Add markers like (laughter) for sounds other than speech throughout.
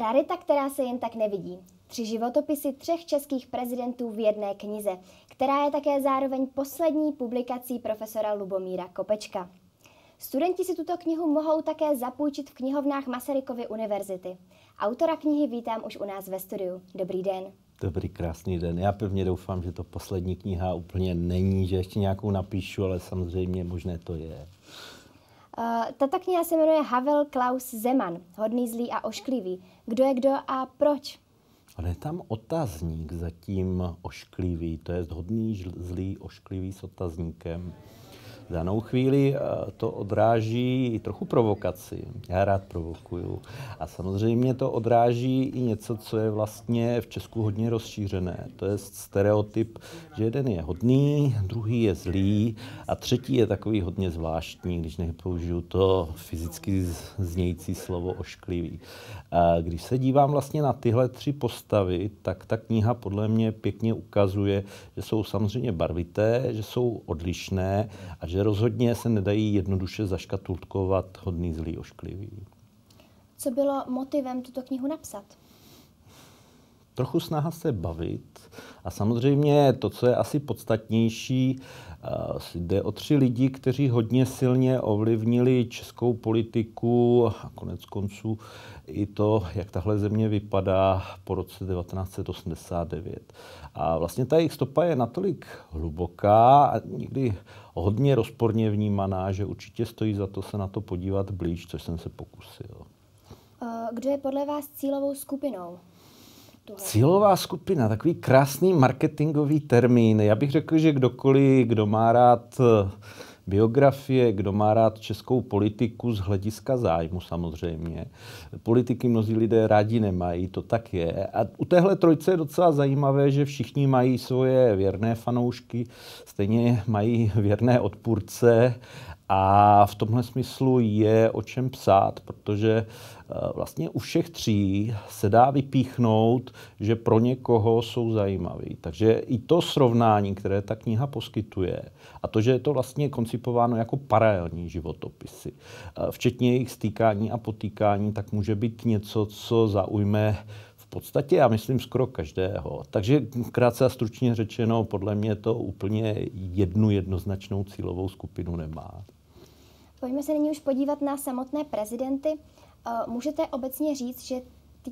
Rarita, která se jen tak nevidí. Tři životopisy třech českých prezidentů v jedné knize, která je také zároveň poslední publikací profesora Lubomíra Kopečka. Studenti si tuto knihu mohou také zapůjčit v knihovnách Masarykovy univerzity. Autora knihy vítám už u nás ve studiu. Dobrý den. Dobrý, krásný den. Já pevně doufám, že to poslední kniha úplně není, že ještě nějakou napíšu, ale samozřejmě možné to je. Tato kniha se jmenuje Havel Klaus Zeman, hodný, zlý a ošklivý. Kdo je kdo a proč? Ale je tam otazník zatím ošklivý, to je hodný, zlý, ošklivý s otazníkem v danou chvíli eh, to odráží i trochu provokaci. Já rád provokuju. A samozřejmě to odráží i něco, co je vlastně v Česku hodně rozšířené. To je stereotyp, že jeden je hodný, druhý je zlý a třetí je takový hodně zvláštní, když nepoužiju to fyzicky znějící slovo ošklivý. A když se dívám vlastně na tyhle tři postavy, tak ta kniha podle mě pěkně ukazuje, že jsou samozřejmě barvité, že jsou odlišné a že takže rozhodně se nedají jednoduše zaškatulkovat hodný, zlý, ošklivý. Co bylo motivem tuto knihu napsat? Trochu snaha se bavit a samozřejmě to, co je asi podstatnější, Jde o tři lidi, kteří hodně silně ovlivnili českou politiku a konec konců i to, jak tahle země vypadá po roce 1989. A vlastně ta jejich stopa je natolik hluboká a někdy hodně rozporně vnímaná, že určitě stojí za to se na to podívat blíž, což jsem se pokusil. Kdo je podle vás cílovou skupinou? Cílová skupina, takový krásný marketingový termín. Já bych řekl, že kdokoliv, kdo má rád eh, biografie, kdo má rád českou politiku z hlediska zájmu samozřejmě. Politiky mnozí lidé rádi nemají, to tak je. A u téhle trojce je docela zajímavé, že všichni mají svoje věrné fanoušky, stejně mají (laughs) věrné odpůrce a v tomhle smyslu je o čem psát, protože Eh, vlastně u všech tří se dá vypíchnout, že pro někoho jsou zajímaví. Takže i to srovnání, které ta kniha poskytuje, a to, že je to vlastně koncipováno jako paralelní životopisy, eh, včetně jejich stýkání a potýkání, tak může být něco, co zaujme podstatě, já myslím, skoro každého. Takže krátce a stručně řečeno, podle mě to úplně jednu jednoznačnou cílovou skupinu nemá. Pojďme se nyní už podívat na samotné prezidenty. Eh, můžete obecně říct, že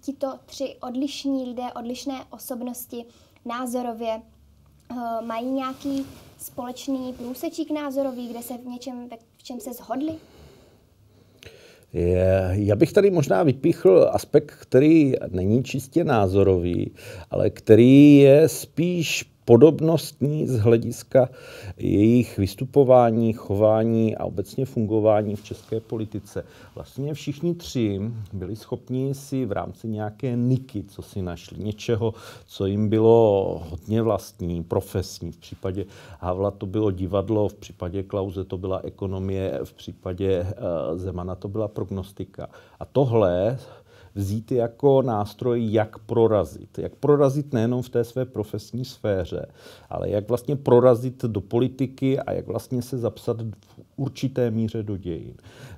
tito tři odlišní lidé, odlišné osobnosti názorově eh, mají nějaký společný průsečík názorový, kde se v něčem, v čem se zhodli? Je, já bych tady možná vypíchl aspekt, který není čistě názorový, ale který je spíš podobnostní z hlediska jejich vystupování, chování a obecně fungování v české politice. Vlastně všichni tři byli schopni si v rámci nějaké niky, co si našli, něčeho, co jim bylo hodně vlastní, profesní. V případě Havla to bylo divadlo, v případě Klauze to byla ekonomie, v případě eh, Zemana to byla prognostika. A tohle vzít jako nástroj, jak prorazit. Jak prorazit nejenom v té své profesní sféře, ale jak vlastně prorazit do politiky a jak vlastně se zapsat v určité míře do dějin.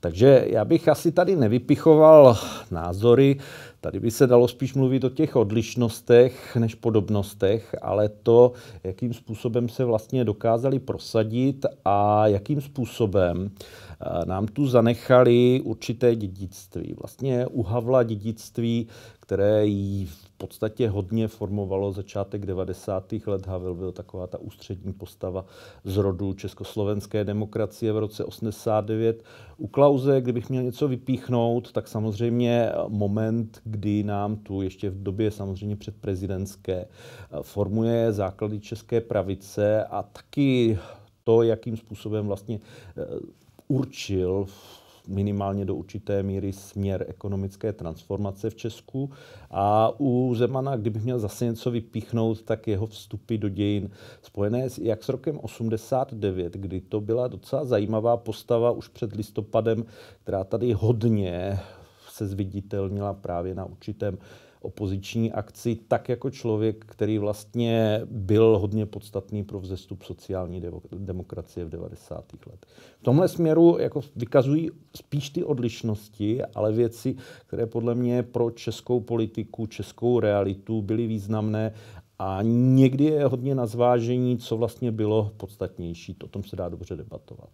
Takže já bych asi tady nevypichoval názory, Tady by se dalo spíš mluvit o těch odlišnostech než podobnostech, ale to, jakým způsobem se vlastně dokázali prosadit a jakým způsobem eh, nám tu zanechali určité dědictví. Vlastně u Havla dědictví, které jí v podstatě hodně formovalo začátek 90. let. Havel byl taková ta ústřední postava z rodu československé demokracie v roce 89. U Klauze, kdybych měl něco vypíchnout, tak samozřejmě moment, kdy nám tu ještě v době samozřejmě předprezidentské eh, formuje základy české pravice a taky to, jakým způsobem vlastně eh, určil minimálně do určité míry směr ekonomické transformace v Česku. A u Zemana, kdybych měl zase něco vypíchnout, tak jeho vstupy do dějin spojené s, jak s rokem 89, kdy to byla docela zajímavá postava už před listopadem, která tady hodně se zviditelnila právě na určitém opoziční akci, tak jako člověk, který vlastně byl hodně podstatný pro vzestup sociální demokracie v 90. letech. V tomhle směru jako vykazují spíš ty odlišnosti, ale věci, které podle mě pro českou politiku, českou realitu byly významné a někdy je hodně na zvážení, co vlastně bylo podstatnější. O tom se dá dobře debatovat.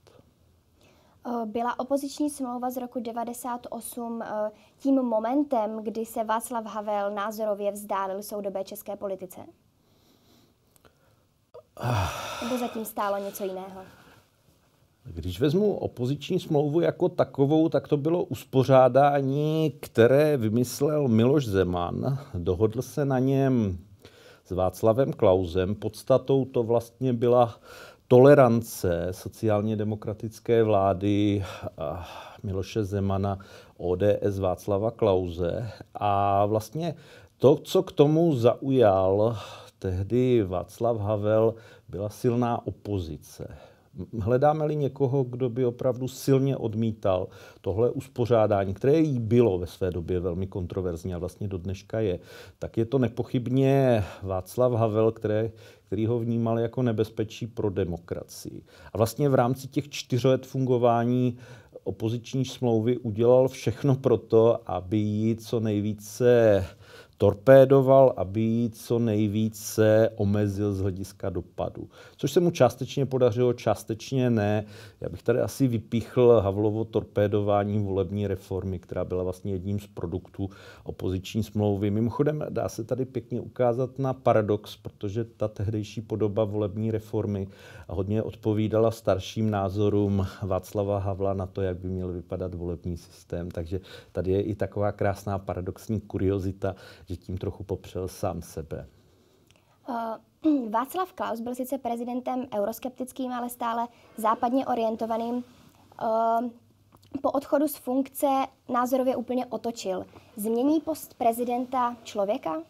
Eh, byla opoziční smlouva z roku 98 eh, tím momentem, kdy se Václav Havel názorově vzdálil soudobé české politice? Nebo zatím stálo něco jiného? Když vezmu opoziční smlouvu jako takovou, tak to bylo uspořádání, které vymyslel Miloš Zeman. Dohodl se na něm s Václavem Klausem. Podstatou to vlastně byla tolerance sociálně demokratické vlády Miloše Zemana, ODS Václava Klauze a vlastně to, co k tomu zaujal tehdy Václav Havel, byla silná opozice. Hledáme-li někoho, kdo by opravdu silně odmítal tohle uspořádání, které jí bylo ve své době velmi kontroverzní a vlastně do dneška je, tak je to nepochybně Václav Havel, které, který ho vnímal jako nebezpečí pro demokracii. A vlastně v rámci těch čtyř let fungování opoziční smlouvy udělal všechno pro to, aby ji co nejvíce torpédoval, aby ji co nejvíce omezil z hlediska dopadu. Což se mu částečně podařilo, částečně ne. Já bych tady asi vypíchl Havlovo torpédování volební reformy, která byla vlastně jedním z produktů opoziční smlouvy. Mimochodem dá se tady pěkně ukázat na paradox, protože ta tehdejší podoba volební reformy hodně odpovídala starším názorům Václava Havla na to, jak by měl vypadat volební systém. Takže tady je i taková krásná paradoxní kuriozita, že tím trochu popřel sám sebe? Uh, (clears throat) Václav Klaus byl sice prezidentem euroskeptickým, ale stále západně orientovaným. Uh, po odchodu z funkce názorově úplně otočil. Změní post prezidenta člověka?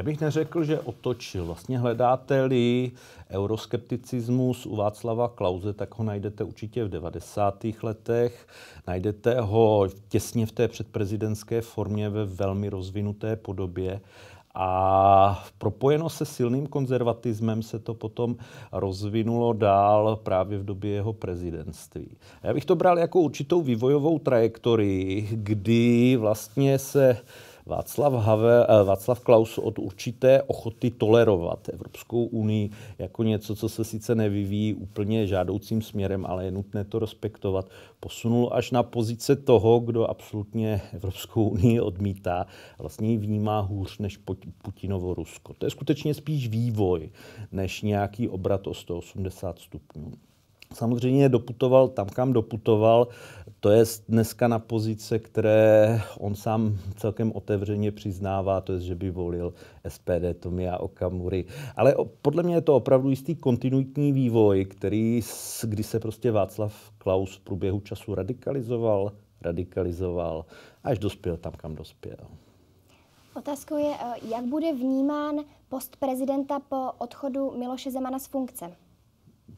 Já bych neřekl, že otočil. Vlastně hledáte-li euroskepticismus u Václava Klauze, tak ho najdete určitě v 90. letech. Najdete ho těsně v té předprezidentské formě ve velmi rozvinuté podobě. A propojeno se silným konzervatismem se to potom rozvinulo dál právě v době jeho prezidentství. já bych to bral jako určitou vývojovou trajektorii, kdy vlastně se Václav, Havel, eh, Václav Klaus od určité ochoty tolerovat Evropskou unii jako něco, co se sice nevyvíjí úplně žádoucím směrem, ale je nutné to respektovat, posunul až na pozice toho, kdo absolutně Evropskou unii odmítá, vlastně ji vnímá hůř než Putinovo Rusko. To je skutečně spíš vývoj, než nějaký obrat o 180 stupňů. Samozřejmě doputoval tam, kam doputoval. To je dneska na pozice, které on sám celkem otevřeně přiznává, to je, že by volil SPD Tomia Okamury. Ale podle mě je to opravdu jistý kontinuitní vývoj, který, kdy se prostě Václav Klaus v průběhu času radikalizoval, radikalizoval, až dospěl tam, kam dospěl. Otázkou je, eh, jak bude vnímán post prezidenta po odchodu Miloše Zemana z funkce?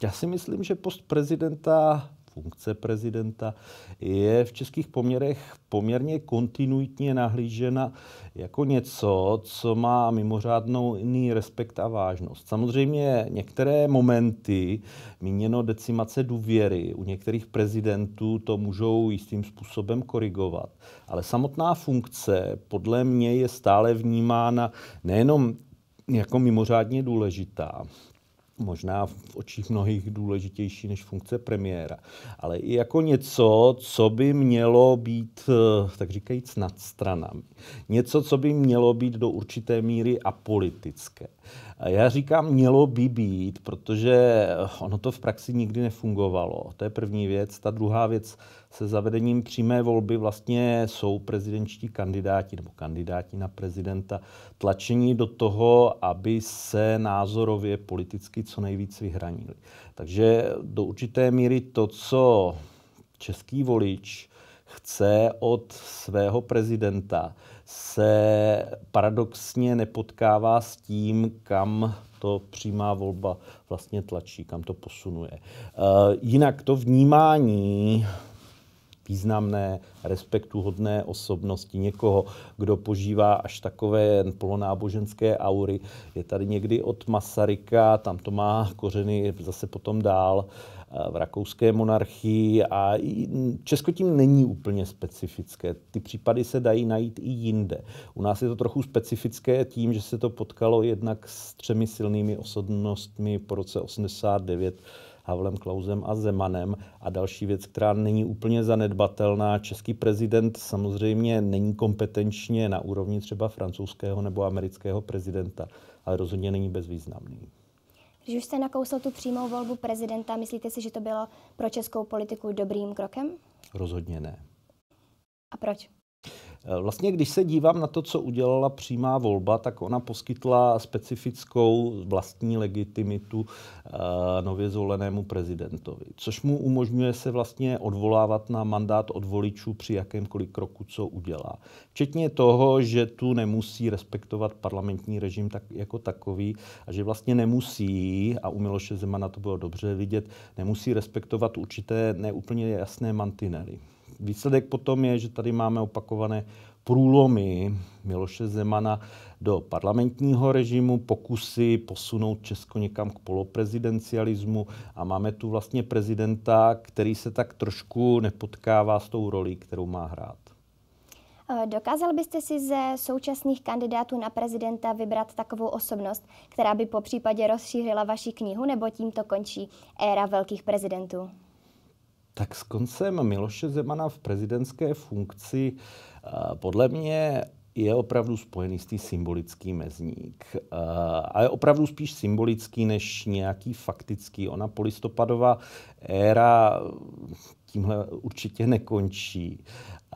Já si myslím, že post prezidenta funkce prezidenta, je v českých poměrech poměrně kontinuitně nahlížena jako něco, co má mimořádnou jiný respekt a vážnost. Samozřejmě některé momenty, míněno decimace důvěry, u některých prezidentů to můžou jistým způsobem korigovat. Ale samotná funkce podle mě je stále vnímána nejenom jako mimořádně důležitá, možná v očích mnohých důležitější než funkce premiéra, ale i jako něco, co by mělo být, eh, tak říkajíc, nad stranami. Něco, co by mělo být do určité míry apolitické. Já říkám, mělo by být, protože ono to v praxi nikdy nefungovalo. To je první věc. Ta druhá věc, se zavedením přímé volby vlastně jsou prezidenčtí kandidáti nebo kandidáti na prezidenta tlačení do toho, aby se názorově politicky co nejvíc vyhranili. Takže do určité míry to, co český volič chce od svého prezidenta, se paradoxně nepotkává s tím, kam to přímá volba vlastně tlačí, kam to posunuje. Eh, jinak to vnímání významné, respektuhodné osobnosti, někoho, kdo požívá až takové polonáboženské aury, je tady někdy od Masaryka, tam to má kořeny zase potom dál. Uh, v rakouské monarchii a Česko tím není úplně specifické. Ty případy se dají najít i jinde. U nás je to trochu specifické tím, že se to potkalo jednak s třemi silnými osobnostmi po roce 89 Havlem Klausem a Zemanem. A další věc, která není úplně zanedbatelná, český prezident samozřejmě není kompetenčně na úrovni třeba francouzského nebo amerického prezidenta, ale rozhodně není bezvýznamný. Když už jste nakousl tu přímou volbu prezidenta, myslíte si, že to bylo pro českou politiku dobrým krokem? Rozhodně ne. A proč? Eh, vlastně, když se dívám na to, co udělala přímá volba, tak ona poskytla specifickou vlastní legitimitu eh, nově zvolenému prezidentovi, což mu umožňuje se vlastně odvolávat na mandát od voličů při jakémkoliv kroku, co udělá. Včetně toho, že tu nemusí respektovat parlamentní režim tak, jako takový a že vlastně nemusí, a u Miloše Zemana to bylo dobře vidět, nemusí respektovat určité neúplně jasné mantinely. Výsledek potom je, že tady máme opakované průlomy Miloše Zemana do parlamentního režimu, pokusy posunout Česko někam k poloprezidencialismu a máme tu vlastně prezidenta, který se tak trošku nepotkává s tou rolí, kterou má hrát. Eh, dokázal byste si ze současných kandidátů na prezidenta vybrat takovou osobnost, která by po případě rozšířila vaši knihu, nebo tímto končí éra velkých prezidentů? tak s koncem Miloše Zemana v prezidentské funkci eh, podle mě je opravdu spojený s tím symbolický mezník. Eh, a je opravdu spíš symbolický než nějaký faktický. Ona polistopadová éra tímhle určitě nekončí.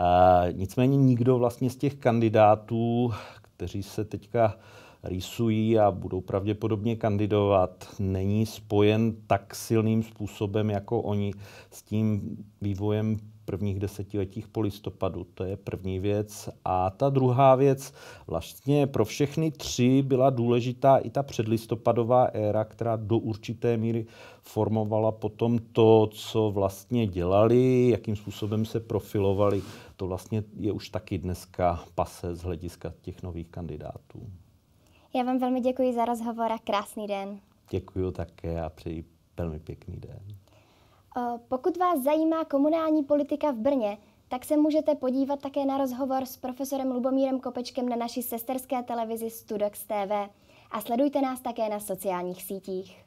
Eh, nicméně nikdo vlastně z těch kandidátů, kteří se teďka uh, rýsují a budou pravděpodobně kandidovat, není spojen tak silným způsobem jako oni s tím vývojem prvních desetiletích po listopadu. To je první věc. A ta druhá věc, vlastně pro všechny tři byla důležitá i ta předlistopadová éra, která do určité míry formovala potom to, co vlastně dělali, jakým způsobem se profilovali. To vlastně je už taky dneska pase z hlediska těch nových kandidátů. Já vám velmi děkuji za rozhovor a krásný den. Děkuji také a přeji velmi pěkný den. Eh, pokud vás zajímá komunální politika v Brně, tak se můžete podívat také na rozhovor s profesorem Lubomírem Kopečkem na naší sesterské televizi Studox TV a sledujte nás také na sociálních sítích.